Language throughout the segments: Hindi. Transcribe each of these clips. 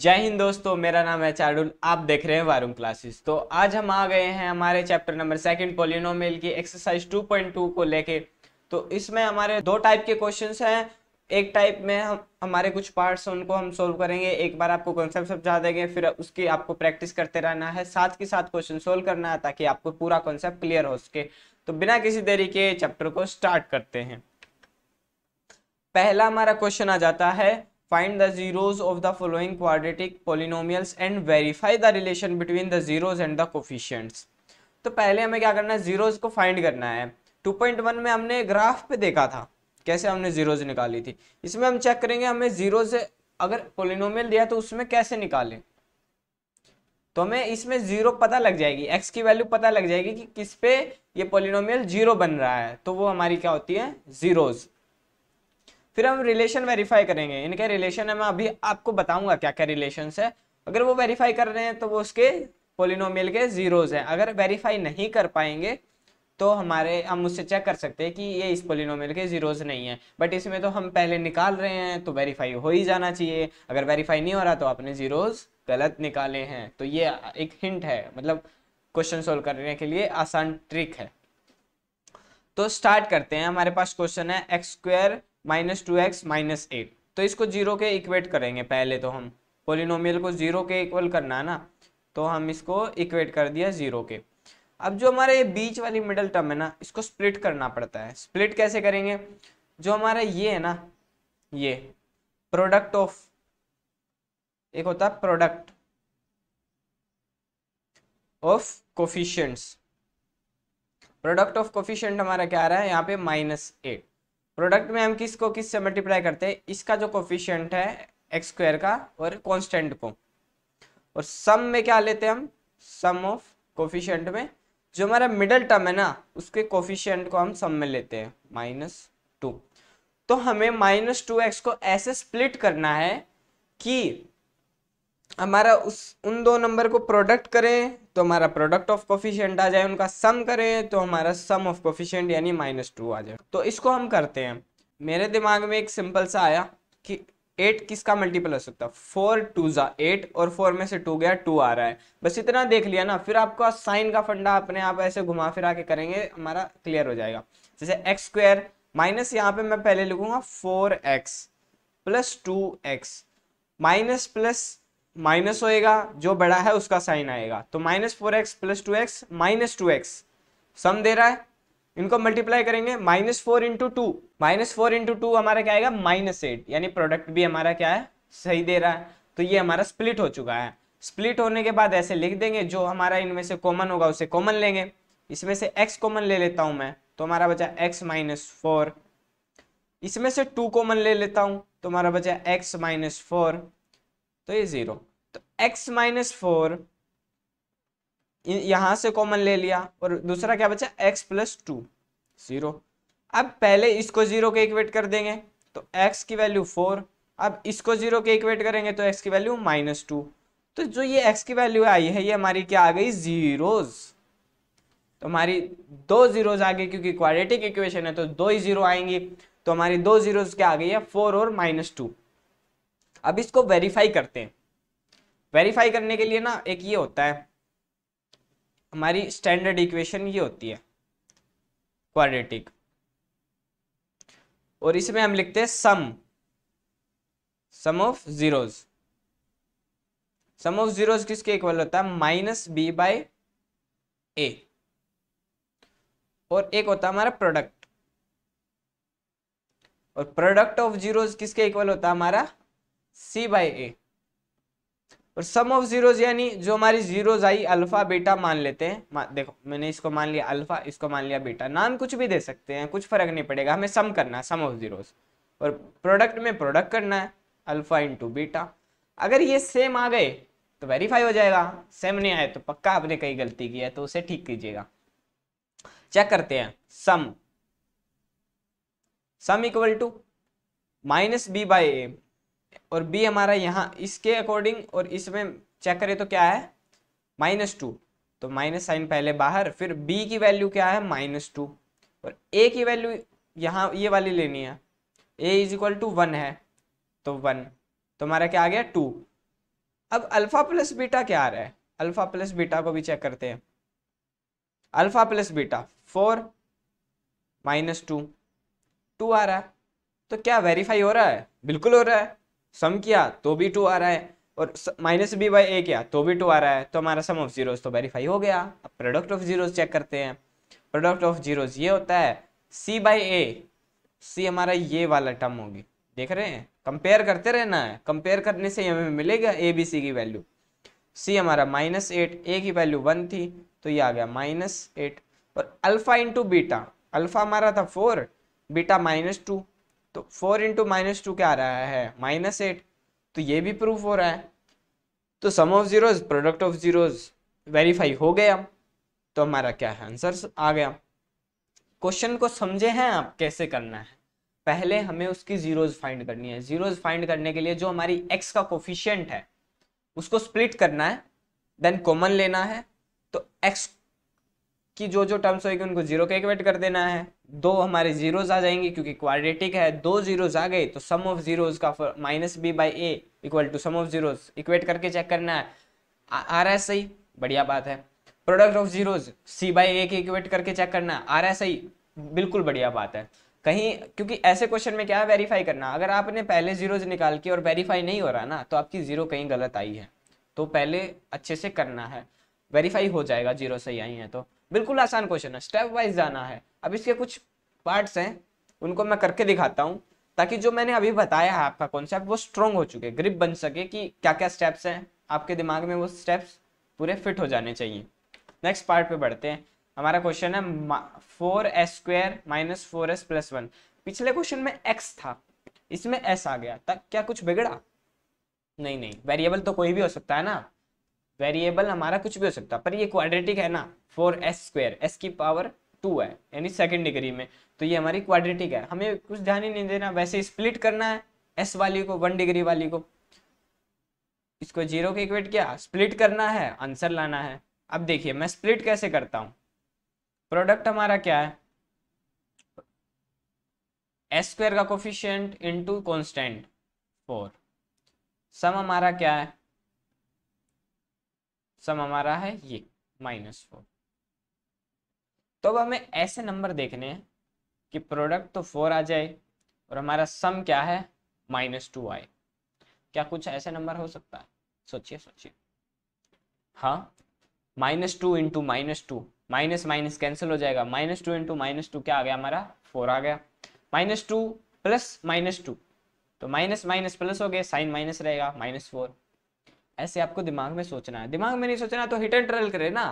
जय हिंद दोस्तों मेरा नाम है चारुल आप देख रहे हैं वारूम क्लासेस तो आज हम आ गए हैं हमारे चैप्टर नंबर सेकंड पोलिनोमेल की एक्सरसाइज 2.2 को लेके तो इसमें हमारे दो टाइप के क्वेश्चंस हैं एक टाइप में हम हमारे कुछ पार्ट्स हैं उनको हम सोल्व करेंगे एक बार आपको कॉन्सेप्ट समझा देंगे फिर उसकी आपको प्रैक्टिस करते रहना है साथ के साथ क्वेश्चन सोल्व करना है ताकि आपको पूरा कॉन्सेप्ट क्लियर हो सके तो बिना किसी देरी के चैप्टर को स्टार्ट करते हैं पहला हमारा क्वेश्चन आ जाता है find the zeros of the following quadratic polynomials and verify the relation between the zeros and the coefficients तो पहले हमें क्या करना है जीरोज को फाइंड करना है 2.1 में हमने ग्राफ पे देखा था कैसे हमने जीरोज निकाली थी इसमें हम चेक करेंगे हमें जीरो से अगर पोलिनोमियल दिया तो उसमें कैसे निकालें तो हमें इसमें जीरो पता लग जाएगी एक्स की वैल्यू पता लग जाएगी कि किस पे ये पोलिनोमियल जीरो बन रहा है तो वो हमारी क्या होती है जीरोज फिर हम रिलेशन वेरीफाई करेंगे इनके रिलेशन है मैं अभी आपको बताऊंगा क्या क्या रिलेशन है अगर वो वेरीफाई कर रहे हैं तो वो उसके पोलिनोमियल के जीरोज हैं अगर वेरीफाई नहीं कर पाएंगे तो हमारे हम उससे चेक कर सकते हैं कि ये इस पोलिनोमियल के जीरोज नहीं है बट इसमें तो हम पहले निकाल रहे हैं तो वेरीफाई हो ही जाना चाहिए अगर वेरीफाई नहीं हो रहा तो आपने जीरोज गलत निकाले हैं तो ये एक हिंट है मतलब क्वेश्चन सोल्व करने के लिए आसान ट्रिक है तो स्टार्ट करते हैं हमारे पास क्वेश्चन है x square minus two x minus eight तो इसको जीरो के इक्वेट करेंगे पहले तो हम पोलिनोमियल को जीरो के इक्वल करना है ना तो हम इसको इक्वेट कर दिया जीरो के अब जो हमारे ये बीच वाली मिडल टर्म है ना इसको स्प्लिट करना पड़ता है स्प्लिट कैसे करेंगे जो हमारा ये है ना ये प्रोडक्ट ऑफ एक होता है product of coefficients product of coefficient हमारा क्या आ रहा है यहाँ पे माइनस एट प्रोडक्ट में हम किस को किस से मल्टीप्लाई करते हैं इसका जो कोफिशियंट है एक्स स्क्वायर का और कॉन्स्टेंट को और सम में क्या लेते हैं हम सम ऑफ कोफिशियंट में जो हमारा मिडल टर्म है ना उसके कोफिशियंट को हम सम में लेते हैं माइनस टू तो हमें माइनस टू एक्स को ऐसे स्प्लिट करना है कि हमारा उस उन दो नंबर को प्रोडक्ट करें तो हमारा प्रोडक्ट ऑफ कोफिशियंट आ जाए उनका सम करें तो हमारा सम ऑफ कोफिशियंट यानी माइनस टू आ जाए तो इसको हम करते हैं मेरे दिमाग में एक सिंपल सा आया कि एट किसका मल्टीपल हो सकता है फोर टू ज़ा एट और फोर में से टू गया टू आ रहा है बस इतना देख लिया ना फिर आपका साइन का फंडा अपने आप ऐसे घुमा फिरा के करेंगे हमारा क्लियर हो जाएगा जैसे एक्स स्क्वायर माइनस यहाँ पे मैं पहले लिखूंगा four x plus two x minus plus minus होएगा जो बड़ा है उसका साइन आएगा तो minus four x plus two x minus two x sum दे रहा है इनको मल्टीप्लाई करेंगे minus four into two minus four into two हमारा क्या आएगा माइनस एट यानी प्रोडक्ट भी हमारा क्या है सही दे रहा है तो ये हमारा स्प्लिट हो चुका है स्प्लिट होने के बाद ऐसे लिख देंगे जो हमारा इनमें से कॉमन होगा उसे कॉमन लेंगे इसमें से एक्स कॉमन ले लेता हूँ मैं तो हमारा बचा एक्स माइनस फोर इसमें से टू कॉमन ले लेता हूँ तो हमारा बचा एक्स माइनस फोर तो ये जीरो तो x माइनस फोर यहां से कॉमन ले लिया और दूसरा क्या बचा x प्लस टू जीरो अब पहले इसको जीरो के इक्वेट कर देंगे तो x की वैल्यू फोर अब इसको जीरो के इक्वेट करेंगे तो x की वैल्यू माइनस टू तो जो ये x की वैल्यू आई है ये हमारी क्या आ गई जीरोज तो हमारी दो जीरोज आ गई क्योंकि क्वाड्रेटिक इक्वेशन है तो दो ही जीरो आएंगी तो हमारी दो जीरोज क्या आ गई है फोर और माइनस टू अब इसको वेरीफाई करते हैं वेरीफाई करने के लिए ना एक ये होता है हमारी स्टैंडर्ड इक्वेशन ये होती है क्वाड्रेटिक और इसमें हम लिखते हैं sum sum of zeros sum of zeros किसके इक्वल होता है माइनस बी बाय ए और एक होता है हमारा प्रोडक्ट और प्रोडक्ट ऑफ जीरोज किसके इक्वल होता है हमारा सी बाई ए और सम ऑफ जीरोज यानी जो हमारी जीरोज आई अल्फा बेटा मान लेते हैं देखो मैंने इसको मान लिया अल्फा इसको मान लिया बेटा नाम कुछ भी दे सकते हैं कुछ फर्क नहीं पड़ेगा हमें सम करना है सम ऑफ जीरोज और प्रोडक्ट में प्रोडक्ट करना है अल्फा इंटू बीटा अगर ये सेम आ गए तो वेरीफाई हो जाएगा सेम नहीं आए तो पक्का आपने कहीं गलती की है तो उसे ठीक कीजिएगा चेक करते हैं sum sum equal to minus b by a और बी हमारा यहाँ इसके अकॉर्डिंग और इसमें चेक करें तो क्या है माइनस टू तो माइनस साइन पहले बाहर फिर बी की वैल्यू क्या है माइनस टू और ए की वैल्यू यहाँ ये वाली लेनी है a is equal to one है तो वन तो हमारा क्या आ गया टू अब अल्फा प्लस बीटा क्या आ रहा है अल्फा प्लस बीटा को भी चेक करते हैं alpha plus beta four minus two two आ रहा है तो क्या वेरीफाई हो रहा है बिल्कुल हो रहा है सम किया तो भी टू आ रहा है और माइनस बी बाई ए किया तो भी टू आ रहा है तो हमारा सम ऑफ जीरोज तो वेरीफाई हो गया अब प्रोडक्ट ऑफ जीरोज चेक करते हैं प्रोडक्ट ऑफ जीरोज ये होता है सी बाई ए सी हमारा ये वाला टर्म होगी देख रहे हैं कंपेयर करते रहना है कंपेयर करने से हमें मिलेगा ए बी सी की वैल्यू सी हमारा माइनस एट ए की वैल्यू वन थी तो ये आ गया माइनस एट और अल्फा इंटू बीटा अल्फा हमारा था फोर बीटा माइनस टू तो फोर इंटू माइनस टू क्या आ रहा है माइनस एट तो ये भी प्रूफ हो रहा है तो sum of zeros product of zeros verify हो गया तो हमारा क्या है आंसर आ गया क्वेश्चन को समझे हैं आप कैसे करना है पहले हमें उसकी जीरोज फाइंड करनी है जीरोज फाइंड करने के लिए जो हमारी एक्स का कोफिशियंट है उसको स्प्लिट करना है देन कॉमन लेना है तो एक्स कि जो जो टर्म्स होगी उनको जीरो के इक्वेट कर देना है दो हमारे जीरोज आ जाएंगे क्योंकि क्वाड्रेटिक है दो जीरोज आ गए तो सम ऑफ जीरोज का minus b by a equal to sum of zeros equate करके चेक करना है आ, आ रहा है सही बढ़िया बात है product of zeros c by a के इक्वेट करके चेक करना आ रहा है सही बिल्कुल बढ़िया बात है कहीं क्योंकि ऐसे क्वेश्चन में क्या वेरीफाई करना अगर आपने पहले जीरोज निकाल के और वेरीफाई नहीं हो रहा ना तो आपकी जीरो कहीं गलत आई है तो पहले अच्छे से करना है वेरीफाई हो जाएगा जीरो सही आई है तो बिल्कुल आसान क्वेश्चन है स्टेप वाइज जाना है अब इसके कुछ पार्ट्स हैं उनको मैं करके दिखाता हूँ ताकि जो मैंने अभी बताया है आपका कॉन्सेप्ट वो स्ट्रॉन्ग हो चुके ग्रिप बन सके कि क्या क्या स्टेप्स हैं आपके दिमाग में वो स्टेप्स पूरे फिट हो जाने चाहिए नेक्स्ट पार्ट पे बढ़ते हैं हमारा क्वेश्चन है four s square minus four s plus one पिछले क्वेश्चन में एक्स था इसमें एस आ गया तक क्या कुछ बिगड़ा नहीं नहीं वेरिएबल तो कोई भी हो सकता है ना वेरिएबल हमारा कुछ भी हो सकता पर ये क्वाड्रेटिक है ना फोर एस स्क्वायर एस की पावर टू है यानी सेकंड डिग्री में तो ये हमारी क्वाड्रेटिक है हमें कुछ ध्यान ही नहीं देना वैसे स्प्लिट करना है एस वाली को वन डिग्री वाली को इसको जीरो के इक्वेट किया स्प्लिट करना है आंसर लाना है अब देखिए मैं स्प्लिट कैसे करता हूँ प्रोडक्ट हमारा क्या है एस स्क्वायर का coefficient into constant four sum हमारा क्या है सम हमारा है ये माइनस फोर तो अब हमें ऐसे नंबर देखने हैं कि प्रोडक्ट तो फोर आ जाए और हमारा सम क्या है माइनस टू आए क्या कुछ ऐसे नंबर हो सकता है सोचिए सोचिए हाँ minus two into minus two minus minus cancel हो जाएगा minus two into minus two क्या आ गया हमारा फोर आ गया minus two plus minus two तो माइनस माइनस प्लस हो गया साइन माइनस रहेगा माइनस फोर ऐसे आपको दिमाग में सोचना है दिमाग में नहीं सोचना तो हिट एंड ट्रेल करें ना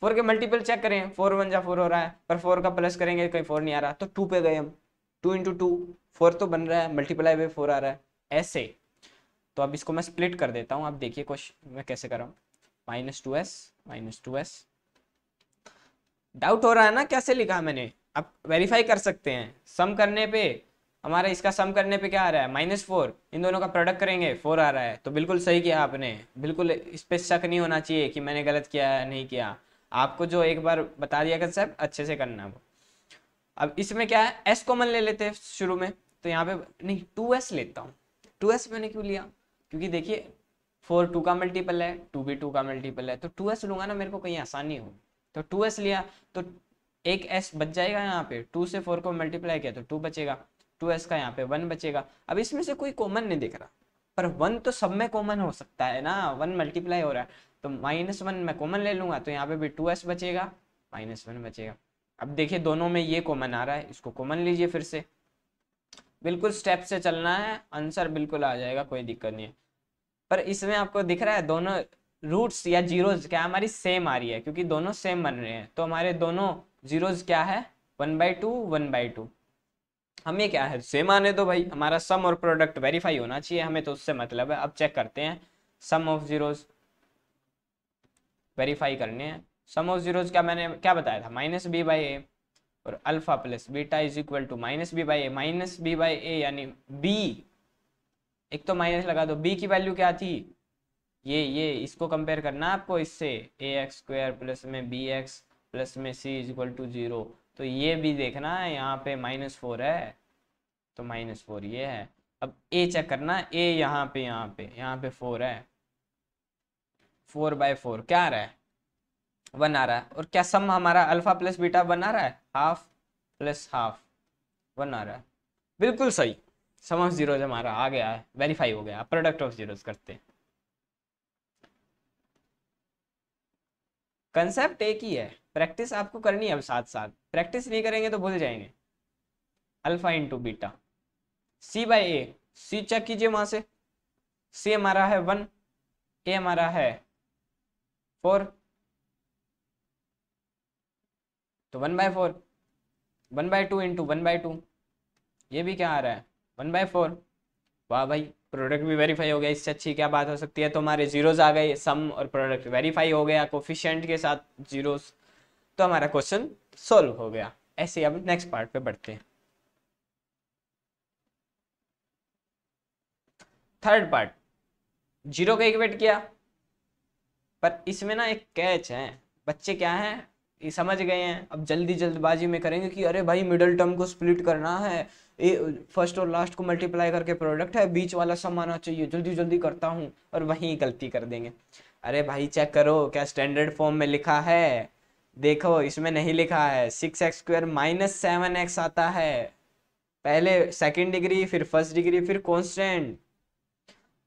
फोर के मल्टीपल चेक करें फोर वन जा फोर हो रहा है पर फोर का प्लस करेंगे कहीं फोर नहीं आ रहा तो टू पे गए हम टू इंटू टू फोर तो बन रहा है मल्टीप्लाई वे फोर आ रहा है ऐसे तो अब इसको मैं स्प्लिट कर देता हूँ आप देखिए क्वेश्चन मैं कैसे कर रहा हूँ minus two s minus two s doubt हो रहा है ना कैसे लिखा मैंने आप वेरीफाई कर सकते हैं सम करने पे हमारा इसका सम करने पे क्या आ रहा है माइनस फोर इन दोनों का प्रोडक्ट करेंगे फोर आ रहा है तो बिल्कुल सही किया आपने बिल्कुल इस पर शक नहीं होना चाहिए कि मैंने गलत किया है नहीं किया आपको जो एक बार बता दिया कंसेप्ट अच्छे से करना वो अब इसमें क्या है एस कॉमन ले लेते हैं शुरू में तो यहाँ पे नहीं टू एस लेता हूँ टू एस मैंने क्यों लिया क्योंकि देखिए फोर टू का मल्टीपल है टू भी टू का मल्टीपल है तो टू एस लूंगा ना मेरे को कहीं आसानी हो तो टू एस लिया तो एक एस बच जाएगा यहाँ पे टू से फोर को मल्टीप्लाई किया तो टू बचेगा टू एस का यहाँ पे वन बचेगा अब इसमें से कोई कॉमन नहीं दिख रहा पर वन तो सब में कॉमन हो सकता है ना वन मल्टीप्लाई हो रहा है तो माइनस वन मैं कॉमन ले लूंगा तो यहाँ पे भी टू एस बचेगा माइनस वन बचेगा अब देखिए दोनों में ये कॉमन आ रहा है इसको कॉमन लीजिए फिर से बिल्कुल स्टेप से चलना है आंसर बिल्कुल आ जाएगा कोई दिक्कत नहीं है पर इसमें आपको दिख रहा है दोनों रूट्स या जीरोज क्या हमारी सेम आ रही है क्योंकि दोनों सेम बन रहे हैं तो हमारे दोनों जीरोज क्या है one by two one by two हमें क्या है सेम आने दो तो भाई हमारा सम और प्रोडक्ट वेरीफाई होना चाहिए हमें तो उससे मतलब है अब चेक करते हैं सम ऑफ जीरोज वेरीफाई करने हैं सम ऑफ जीरोज क्या मैंने क्या बताया था माइनस बी बाई ए और alpha plus beta is equal to minus b by a minus b by a यानी बी एक तो माइनस लगा दो बी की वैल्यू क्या थी ये ये इसको कंपेयर करना आपको इससे ए एक्स स्क्वायर प्लस में बी एक्स प्लस में c is equal to zero तो ये भी देखना है यहाँ पे माइनस फोर है तो माइनस फोर ये है अब ए चेक करना ए यहाँ पे यहाँ पे यहाँ पे फोर है फोर बाय फोर क्या आ रहा है वन आ रहा है और क्या सम हमारा अल्फा प्लस बीटा बन आ रहा है हाफ प्लस हाफ वन आ रहा है बिल्कुल सही सम ऑफ जीरोज हमारा आ गया है वेरीफाई हो गया प्रोडक्ट ऑफ जीरोज करते हैं कंसेप्ट एक ही है प्रैक्टिस आपको करनी है अब साथ साथ प्रैक्टिस नहीं करेंगे तो भूल जाएंगे alpha into beta c by a c check कीजिए वहां से सी हमारा है वन ए हमारा है फोर तो one by four one by two into one by two ये भी क्या आ रहा है वन बाय फोर वाह भाई प्रोडक्ट भी वेरीफाई हो गया इससे अच्छी क्या बात हो सकती है तो हमारे जीरोज आ गए सम और प्रोडक्ट वेरीफाई हो गया कोफिशियंट के साथ जीरोज़ तो हमारा क्वेश्चन सॉल्व हो गया ऐसे अब नेक्स्ट पार्ट पे बढ़ते हैं थर्ड पार्ट जीरो का इक्वेट किया पर इसमें ना एक कैच है बच्चे क्या हैं ये समझ गए हैं अब जल्दी जल्दबाजी में करेंगे कि अरे भाई मिडिल टर्म को स्प्लिट करना है फर्स्ट और लास्ट को मल्टीप्लाई करके प्रोडक्ट है बीच वाला सम आना चाहिए जल्दी जल्दी करता हूँ और वहीं गलती कर देंगे अरे भाई चेक करो क्या स्टैंडर्ड फॉर्म में लिखा है देखो इसमें नहीं लिखा है six x square minus seven x आता है पहले सेकेंड डिग्री फिर फर्स्ट डिग्री फिर कॉन्स्टेंट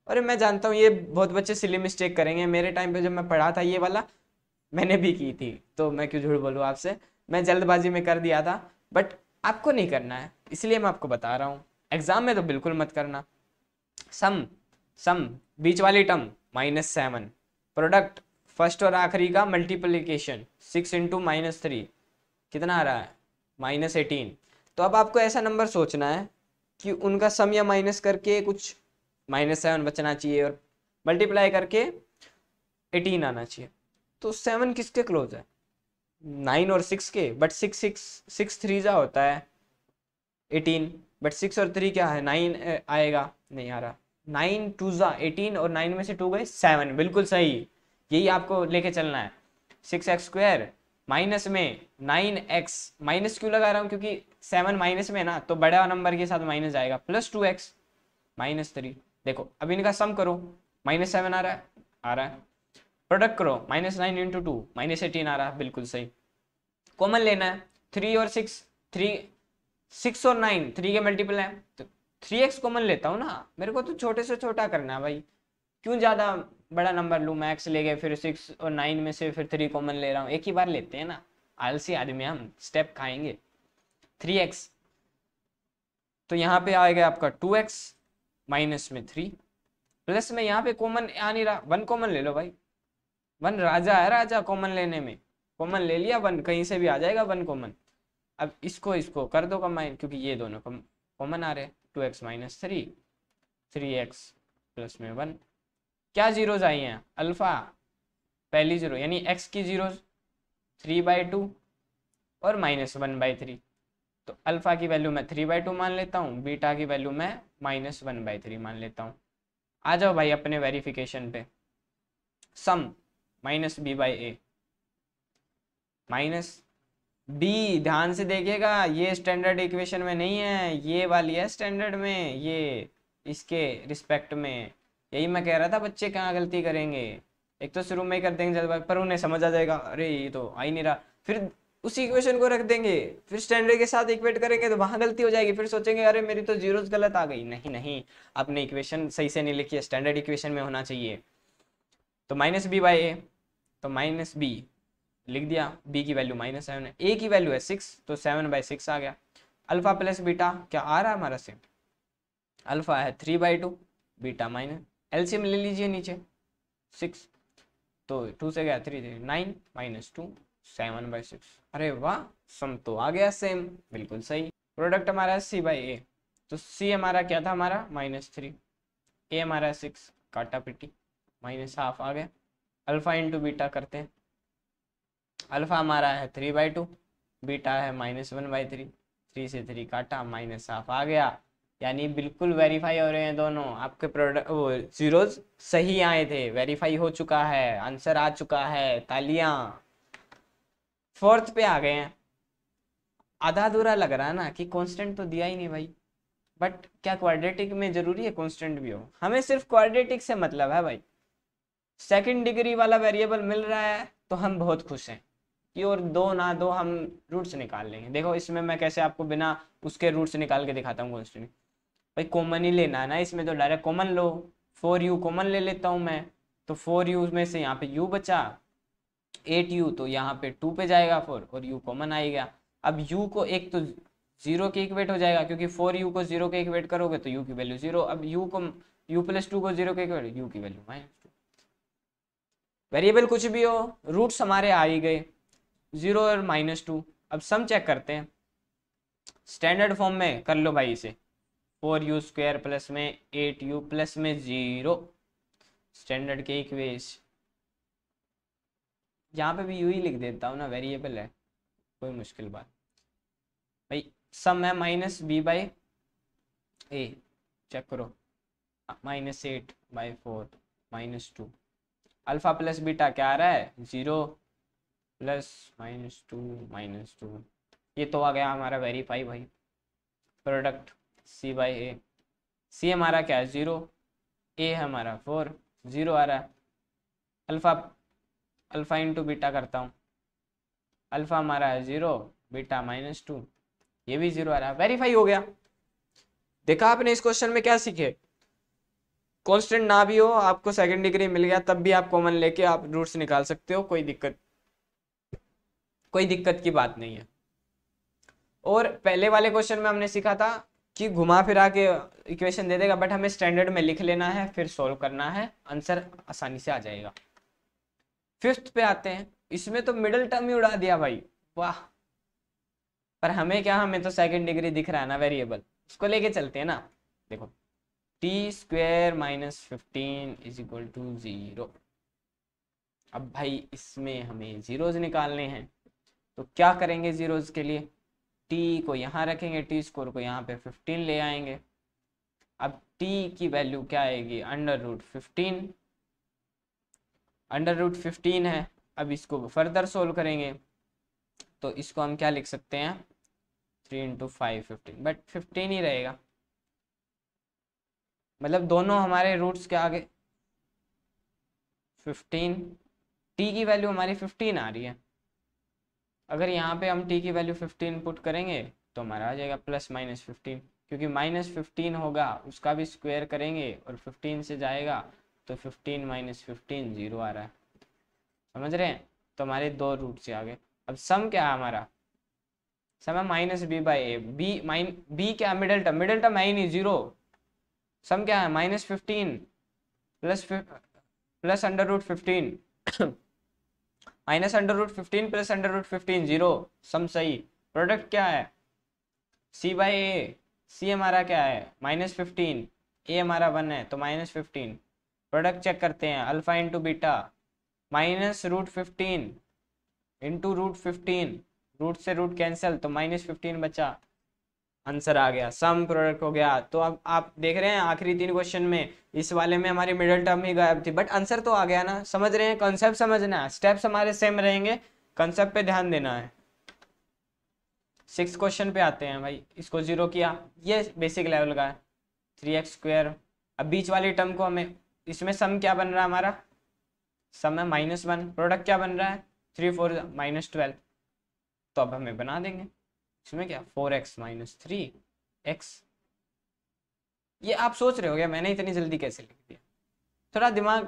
अरे मैं जानता हूँ ये बहुत बच्चे सिली मिस्टेक करेंगे मेरे टाइम पे जब मैं पढ़ा था ये वाला मैंने भी की थी तो मैं क्यों झूठ बोलूँ आपसे मैं जल्दबाजी में कर दिया था बट आपको नहीं करना है इसलिए मैं आपको बता रहा हूँ एग्जाम में तो बिल्कुल मत करना सम सम बीच वाली term minus seven product first और आखिरी का multiplication six into minus three कितना आ रहा है माइनस एटीन तो अब आपको ऐसा नंबर सोचना है कि उनका सम या माइनस करके कुछ माइनस सेवन बचना चाहिए और मल्टीप्लाई करके एटीन आना चाहिए तो सेवन किसके क्लोज है नाइन और सिक्स के but six six six three जा होता है एटीन बट सिक्स और थ्री क्या है नाइन आएगा नहीं आ रहा नाइन टू जा एटीन और नाइन में से टू गए सेवन बिल्कुल सही यही आपको लेके चलना है सिक्स एक्स स्क्वायर माइनस में नाइन एक्स माइनस क्यों लगा रहा हूँ क्योंकि सेवन माइनस में ना तो बड़ा नंबर के साथ माइनस आएगा plus two x minus three देखो अब इनका सम करो माइनस सेवन आ रहा है आ रहा है प्रोडक्ट करो minus nine into two minus eighteen आ रहा है बिल्कुल सही कॉमन लेना है थ्री और सिक्स थ्री सिक्स और नाइन थ्री के मल्टीपल है तो थ्री एक्स कॉमन लेता हूँ ना मेरे को तो छोटे से छोटा करना है भाई क्यों ज़्यादा बड़ा नंबर लूँ मैक्स ले गए फिर सिक्स और नाइन में से फिर थ्री कॉमन ले रहा हूँ एक ही बार लेते हैं ना आलसी आदमी हम स्टेप खाएंगे थ्री एक्स तो यहाँ पे आएगा आपका टू एक्स माइनस में थ्री प्लस में यहाँ पे कॉमन आ नहीं रहा वन कॉमन ले लो भाई वन राजा है राजा कॉमन लेने में कॉमन ले लिया वन कहीं से भी आ जाएगा वन कॉमन अब इसको इसको कर दो कम्बाइन क्योंकि ये दोनों कॉमन आ रहे हैं two x minus three three x plus में वन क्या जीरोज आई हैं अल्फा पहली जीरो यानी एक्स की जीरोज थ्री बाई टू और माइनस वन बाई थ्री तो अल्फा की वैल्यू मैं थ्री बाई टू मान लेता हूँ बीटा की वैल्यू मैं माइनस वन बाई थ्री मान लेता हूँ आ जाओ भाई अपने वेरिफिकेशन पे sum minus b by a minus b ध्यान से देखिएगा ये स्टैंडर्ड इक्वेशन में नहीं है ये वाली है स्टैंडर्ड में ये इसके रिस्पेक्ट में यही मैं कह रहा था बच्चे कहाँ गलती करेंगे एक तो शुरू में ही कर देंगे जल्दबाजी पर उन्हें समझ आ जाएगा अरे ये तो आ ही नहीं रहा फिर उसी इक्वेशन को रख देंगे फिर स्टैंडर्ड के साथ इक्वेट करेंगे तो वहां गलती हो जाएगी फिर सोचेंगे अरे मेरी तो जीरोज गलत आ गई नहीं नहीं आपने इक्वेशन सही से नहीं लिखी है स्टैंडर्ड इक्वेशन में होना चाहिए तो माइनस बी बाई ए तो माइनस बी लिख दिया बी की वैल्यू माइनस सेवन है ए की वैल्यू है सिक्स तो सेवन बाई सिक्स आ गया अल्फा प्लस बीटा क्या आ रहा है हमारा से अल्फा है three by two beta minus LCM ले लीजिए नीचे सिक्स तो टू से गया three nine minus two seven by six अरे वाह सम तो आ गया सेम बिल्कुल सही प्रोडक्ट हमारा है सी बाई ए तो सी हमारा क्या था हमारा माइनस थ्री ए हमारा सिक्स काटा पिटी माइनस हाफ आ गया अल्फा इंटू बीटा करते हैं अल्फा हमारा है थ्री बाई टू बीटा है minus one by three three से थ्री काटा माइनस हाफ आ गया यानी बिल्कुल वेरीफाई हो रहे हैं दोनों आपके प्रोडक्ट वो जीरोज सही आए थे वेरीफाई हो चुका है आंसर आ चुका है तालियां फोर्थ पे आ गए हैं आधा अधूरा लग रहा है ना कि कांस्टेंट तो दिया ही नहीं भाई बट क्या क्वाड्रेटिक में जरूरी है कांस्टेंट भी हो हमें सिर्फ क्वाड्रेटिक से मतलब है भाई सेकेंड डिग्री वाला वेरिएबल मिल रहा है तो हम बहुत खुश हैं कि और दो ना दो हम रूट्स निकाल लेंगे देखो इसमें मैं कैसे आपको बिना उसके रूट्स निकाल के दिखाता हूँ कॉन्स्टेंट भाई कॉमन ही लेना है ना इसमें तो डायरेक्ट कॉमन लो फोर यू कॉमन ले लेता हूँ मैं तो फोर यू में से यहाँ पे यू बचा एट यू तो यहाँ पे टू पे जाएगा फोर और यू कॉमन आएगा अब यू को एक तो जीरो के इक्वेट हो जाएगा क्योंकि फोर यू को जीरो के इक्वेट करोगे तो यू की वैल्यू जीरो अब यू को यू प्लस टू को जीरो के इक्वेट यू की वैल्यू माइनस टू वेरिएबल कुछ भी हो रूट्स हमारे आ ही गए जीरो और माइनस टू अब सम चेक करते हैं स्टैंडर्ड फॉर्म में कर लो भाई इसे फोर यू स्क्वायर प्लस में एट यू प्लस में जीरो स्टैंडर्ड के इक्वेश यहाँ पे भी यू ही लिख देता हूँ ना वेरिएबल है कोई मुश्किल बात भाई सम है minus b by a check करो हाँ, minus eight by four minus two alpha plus beta क्या आ रहा है zero plus minus two minus two ये तो आ गया हमारा वेरीफाई भाई प्रोडक्ट सी बाई ए सी हमारा क्या है ज़ीरो ए हमारा फोर ज़ीरो आ रहा है अल्फ़ा अल्फ़ा इंटू बीटा करता हूँ अल्फ़ा हमारा है ज़ीरो बीटा माइनस टू ये भी ज़ीरो आ रहा है वेरीफाई हो गया देखा आपने इस क्वेश्चन में क्या सीखे कांस्टेंट ना भी हो आपको सेकंड डिग्री मिल गया तब भी आप कॉमन लेके आप रूट्स निकाल सकते हो कोई दिक्कत कोई दिक्कत की बात नहीं है और पहले वाले क्वेश्चन में हमने सीखा था कि घुमा फिरा के इक्वेशन दे देगा बट हमें स्टैंडर्ड में लिख लेना है फिर सॉल्व करना है आंसर आसानी से आ जाएगा फिफ्थ पे आते हैं इसमें तो मिडिल टर्म ही उड़ा दिया भाई वाह पर हमें क्या हमें तो सेकंड डिग्री दिख रहा है ना वेरिएबल उसको लेके चलते हैं ना देखो T square minus fifteen is equal to zero अब भाई इसमें हमें ज़ीरोज़ निकालने हैं तो क्या करेंगे ज़ीरोज़ के लिए टी को यहाँ रखेंगे टी स्कोर को यहाँ पे फिफ्टीन ले आएंगे अब टी की वैल्यू क्या आएगी under root fifteen under root fifteen है अब इसको फर्दर सोल्व करेंगे तो इसको हम क्या लिख सकते हैं three into five fifteen but fifteen ही रहेगा मतलब दोनों हमारे रूट्स के आगे फिफ्टीन टी की वैल्यू हमारी फिफ्टीन आ रही है अगर यहाँ पे हम टी की वैल्यू फिफ्टीन पुट करेंगे तो हमारा आ जाएगा प्लस माइनस फिफ्टीन क्योंकि माइनस फिफ्टीन होगा उसका भी स्क्वायर करेंगे और फिफ्टीन से जाएगा तो फिफ्टीन माइनस फिफ्टीन जीरो आ रहा है समझ रहे हैं तो हमारे दो रूट से आ गए अब सम क्या है हमारा सम है minus b by a b minus b क्या मिडल टर्म मिडल टर्म है ही नहीं जीरो सम क्या है minus fifteen plus plus under root fifteen minus under root fifteen plus under root fifteen zero sum सही प्रोडक्ट क्या है सी बाई ए सी हमारा क्या है माइनस फिफ्टीन ए हमारा वन है तो माइनस फिफ्टीन प्रोडक्ट चेक करते हैं alpha into beta minus root fifteen into root fifteen root से रूट कैंसिल तो माइनस फिफ्टीन बचा आंसर आ गया सम प्रोडक्ट हो गया तो अब आप देख रहे हैं आखिरी तीन क्वेश्चन में इस वाले में हमारी मिडिल टर्म ही गायब थी बट आंसर तो आ गया ना समझ रहे हैं कॉन्सेप्ट समझना है स्टेप्स हमारे सेम रहेंगे कॉन्सेप्ट पे ध्यान देना है सिक्स क्वेश्चन पे आते हैं भाई इसको जीरो किया ये बेसिक लेवल का है थ्री एक्स स्क्वेयर अब बीच वाली टर्म को हमें इसमें सम क्या बन रहा है हमारा सम है माइनस वन प्रोडक्ट क्या बन रहा है थ्री फोर माइनस ट्वेल्व तो अब हमें बना देंगे इसमें क्या four x minus three x ये आप सोच रहे हो गया मैंने इतनी जल्दी कैसे लिख दिया थोड़ा दिमाग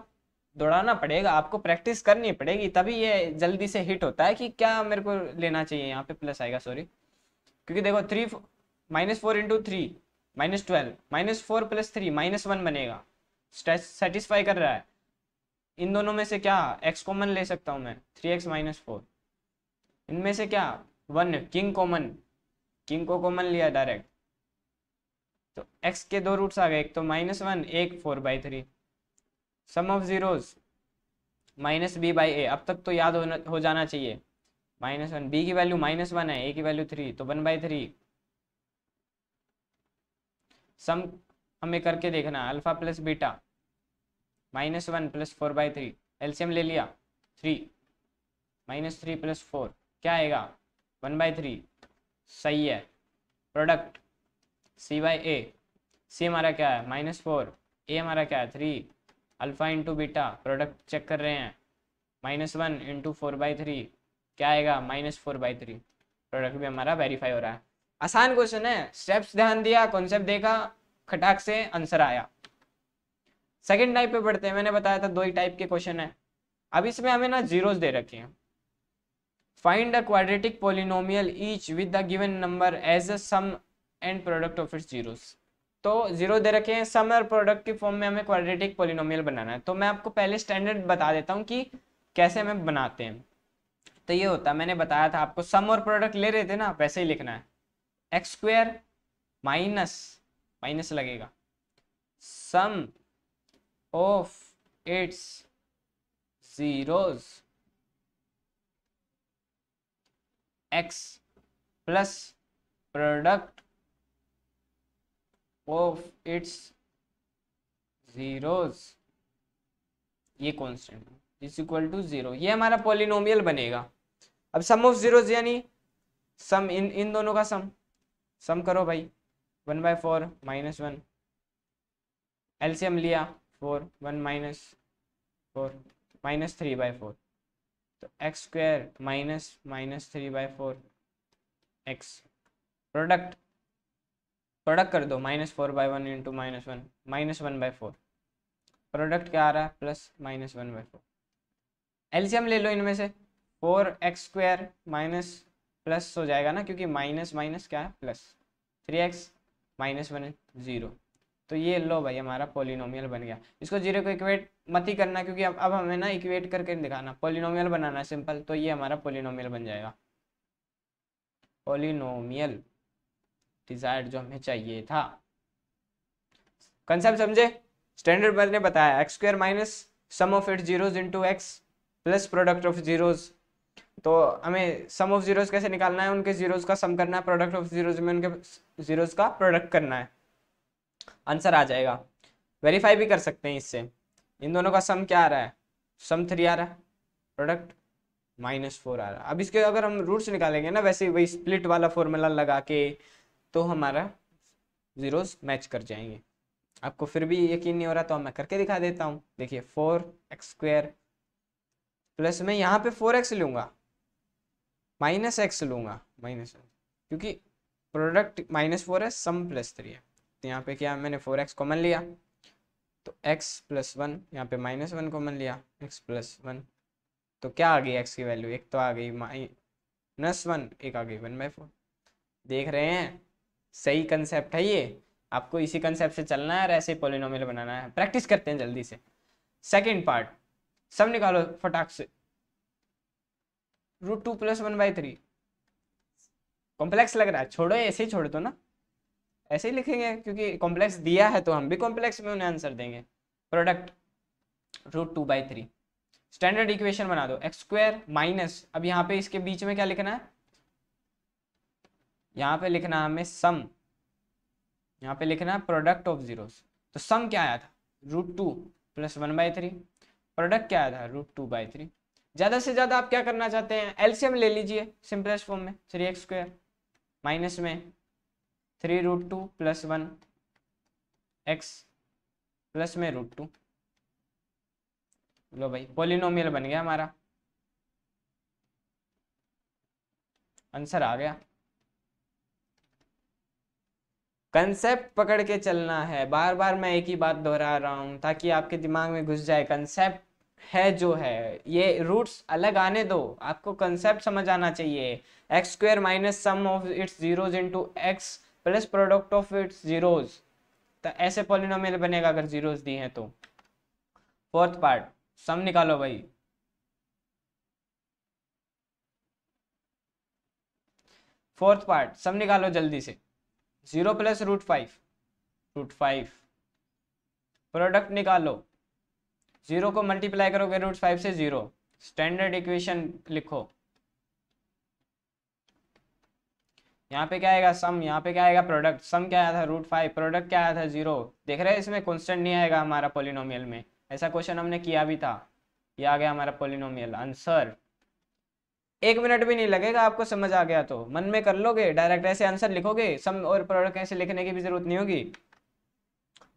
दौड़ाना पड़ेगा आपको प्रैक्टिस करनी पड़ेगी तभी ये जल्दी से हिट होता है कि क्या मेरे को लेना चाहिए यहाँ पे प्लस आएगा सॉरी क्योंकि देखो three minus four into three minus twelve minus four plus three minus one बनेगा सेटिस्फाई कर रहा है इन दोनों में से क्या एक्स कॉमन ले सकता हूँ मैं थ्री एक्स माइनस फोर इनमें से क्या वन किंग कॉमन किंग को कॉमन लिया डायरेक्ट तो एक्स के दो रूट्स आ गए एक तो माइनस वन एक four by three sum of zeros minus b by a अब तक तो याद हो जाना चाहिए माइनस वन बी की वैल्यू माइनस वन है ए की वैल्यू थ्री तो वन बाई थ्री सम हमें करके देखना alpha plus beta minus one plus four by three एल्शियम ले लिया three minus three plus four क्या आएगा वन बाई थ्री सही है प्रोडक्ट सी बाई ए सी हमारा क्या है माइनस फोर ए हमारा क्या है three alpha into beta product check कर रहे हैं minus one into four by three क्या आएगा minus four by three product भी हमारा वेरीफाई हो रहा है आसान क्वेश्चन है स्टेप्स ध्यान दिया कॉन्सेप्ट देखा खटाक से आंसर आया सेकेंड टाइप पे पढ़ते हैं मैंने बताया था दो ही टाइप के क्वेश्चन है अब इसमें हमें ना जीरोज दे रखे हैं find a quadratic polynomial each with the given number as a sum and product of its zeros तो जीरो दे रखे हैं सम और प्रोडक्ट के फॉर्म में हमें क्वाड्रेटिक पोलिनोमियल बनाना है तो मैं आपको पहले स्टैंडर्ड बता देता हूँ कि कैसे हमें बनाते हैं तो ये होता है मैंने बताया था आपको सम और प्रोडक्ट ले रहे थे ना वैसे ही लिखना है एक्स स्क्वेयर माइनस माइनस लगेगा sum of its zeros x plus product of its zeros ये constant is equal to zero ये हमारा पॉलिनोमियल बनेगा अब सम ऑफ जीरोस यानी सम इन इन दोनों का सम सम करो भाई one by four minus one LCM लिया four one minus four minus three by four तो x square minus minus three by four x product product कर दो minus four by one into minus one minus one by four product क्या आ रहा है plus minus one by four LCM ले लो इनमें से four x square minus plus हो जाएगा ना क्योंकि माइनस माइनस क्या है plus three x minus one zero तो ये लो भाई हमारा पोलिनोमियल बन गया इसको जीरो को इक्वेट मत ही करना क्योंकि अब अब हमें ना इक्वेट करके दिखाना पोलिनोमियल बनाना सिंपल तो ये हमारा पोलिनोमियल बन जाएगा पोलिनोमियल डिजायर जो हमें चाहिए था कंसेप्ट समझे स्टैंडर्ड बल ने बताया x square minus sum of it zeros into x plus product of zeros तो हमें सम ऑफ जीरोज कैसे निकालना है उनके जीरोज का सम करना है प्रोडक्ट ऑफ जीरोज में उनके जीरोज का प्रोडक्ट करना है आंसर आ जाएगा वेरीफाई भी कर सकते हैं इससे इन दोनों का सम क्या आ रहा है सम थ्री आ रहा है प्रोडक्ट माइनस फोर आ रहा है अब इसके अगर हम रूट्स निकालेंगे ना वैसे वही स्प्लिट वाला फॉर्मूला लगा के तो हमारा जीरोस मैच कर जाएंगे आपको फिर भी यकीन नहीं हो रहा तो मैं करके दिखा देता हूँ देखिए फोर एक्स स्क्वेयर प्लस मैं यहाँ पे फोर एक्स लूँगा माइनस एक्स लूँगा माइनस क्योंकि प्रोडक्ट माइनस फोर है सम प्लस थ्री है तो यहाँ पे क्या मैंने फोर एक्स कॉमन लिया तो एक्स प्लस वन यहाँ पे माइनस वन कॉमन लिया एक्स प्लस वन तो क्या आ गई एक्स की वैल्यू एक तो आ गई माइनस वन एक आ गई वन बाई फोर देख रहे हैं सही कंसेप्ट है ये आपको इसी कंसेप्ट से चलना है और ऐसे पोलिनोमियल बनाना है प्रैक्टिस करते हैं जल्दी से सेकेंड पार्ट सब निकालो फटाक से root two plus one by three complex लग रहा है छोड़ो ऐसे ही छोड़ दो ना ऐसे ही लिखेंगे क्योंकि कॉम्प्लेक्स दिया है तो हम भी कॉम्प्लेक्स में उन्हें आंसर देंगे product root two by three standard equation बना दो एक्स स्क्वायर माइनस अब यहाँ पे इसके बीच में क्या लिखना है यहाँ पे लिखना है हमें सम यहाँ पे लिखना है प्रोडक्ट ऑफ जीरोस तो सम क्या आया था root two plus one by three product क्या आया था रूट टू बाई थ्री ज़्यादा से ज़्यादा आप क्या करना चाहते हैं एलसीएम ले लीजिए सिंपलेस्ट फॉर्म में थ्री एक्स स्क्वायर माइनस में three root two plus one x plus में रूट टू लो भाई पोलिनोमियल बन गया हमारा आंसर आ गया कंसेप्ट पकड़ के चलना है बार बार मैं एक ही बात दोहरा रहा हूं ताकि आपके दिमाग में घुस जाए कंसेप्ट है जो है ये रूट्स अलग आने दो आपको कंसेप्ट समझ आना चाहिए x square minus sum of its zeros into x plus product of its zeros तो ऐसे पॉलिनोमियल बनेगा अगर जीरोज दी हैं तो फोर्थ पार्ट सम निकालो भाई फोर्थ पार्ट सम निकालो जल्दी से zero plus root five root five product निकालो जीरो को मल्टीप्लाई करोगे रूट फाइव से जीरो स्टैंडर्ड इक्वेशन लिखो यहाँ पे क्या आएगा सम यहाँ पे क्या आएगा प्रोडक्ट सम क्या आया था रूट फाइव प्रोडक्ट क्या आया था जीरो देख रहे हैं इसमें कॉन्स्टेंट नहीं आएगा हमारा पोलिनोमियल में ऐसा क्वेश्चन हमने किया भी था ये आ गया हमारा पोलिनोमियल आंसर एक मिनट भी नहीं लगेगा आपको समझ आ गया तो मन में कर लोगे डायरेक्ट ऐसे आंसर लिखोगे सम और प्रोडक्ट ऐसे लिखने की भी जरूरत नहीं होगी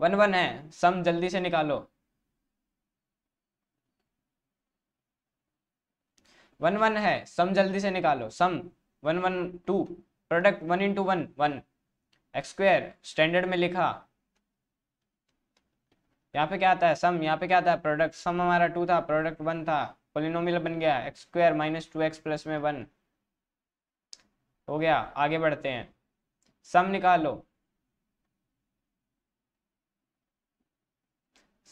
वन वन है सम जल्दी से निकालो वन वन है सम जल्दी से निकालो sum one one two product one into one one x square standard में लिखा यहाँ पे क्या आता है सम यहाँ पे क्या आता है प्रोडक्ट सम हमारा टू था प्रोडक्ट वन था पोलिनोमियल बन गया x square minus two x plus में वन हो गया आगे बढ़ते हैं सम निकालो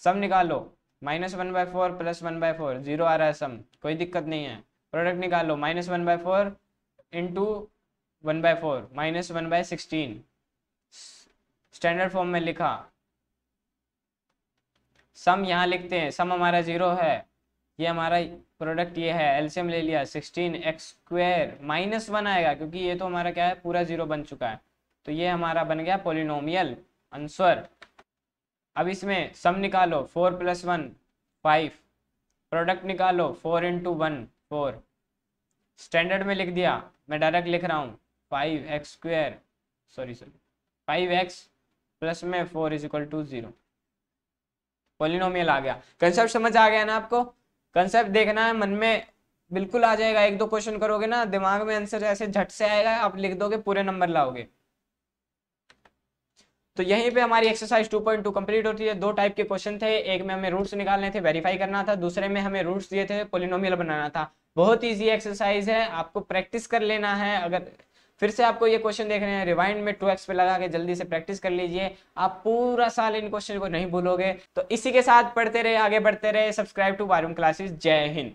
सम निकालो minus one by four plus one by four zero आ रहा है सम कोई दिक्कत नहीं है प्रोडक्ट निकालो minus one by four into one by four minus one by sixteen standard form में लिखा सम यहाँ लिखते हैं सम हमारा जीरो है ये हमारा प्रोडक्ट ये है एल्शियम ले लिया sixteen x square minus one आएगा क्योंकि ये तो हमारा क्या है पूरा जीरो बन चुका है तो ये हमारा बन गया पोलिनोमियल आंसर अब इसमें सम निकालो four plus one five product निकालो four into one four standard में लिख दिया मैं डायरेक्ट लिख रहा हूँ five x square sorry sorry five x plus में four is equal to zero polynomial आ गया कंसेप्ट समझ आ गया ना आपको कंसेप्ट देखना है मन में बिल्कुल आ जाएगा एक दो क्वेश्चन करोगे ना दिमाग में आंसर ऐसे झट से आएगा आप लिख दोगे पूरे नंबर लाओगे तो यहीं पे हमारी एक्सरसाइज 2.2 कंप्लीट होती है दो टाइप के क्वेश्चन थे एक में हमें रूट्स निकालने थे वेरीफाई करना था दूसरे में हमें रूट्स दिए थे पोलिनोमियल बनाना था बहुत इजी एक्सरसाइज है आपको प्रैक्टिस कर लेना है अगर फिर से आपको ये क्वेश्चन देख रहे हैं रिवाइंड में टू एक्स पे लगा के जल्दी से प्रैक्टिस कर लीजिए आप पूरा साल इन क्वेश्चन को नहीं भूलोगे तो इसी के साथ पढ़ते रहे आगे बढ़ते रहे सब्सक्राइब टू बारूम क्लासेस जय हिंद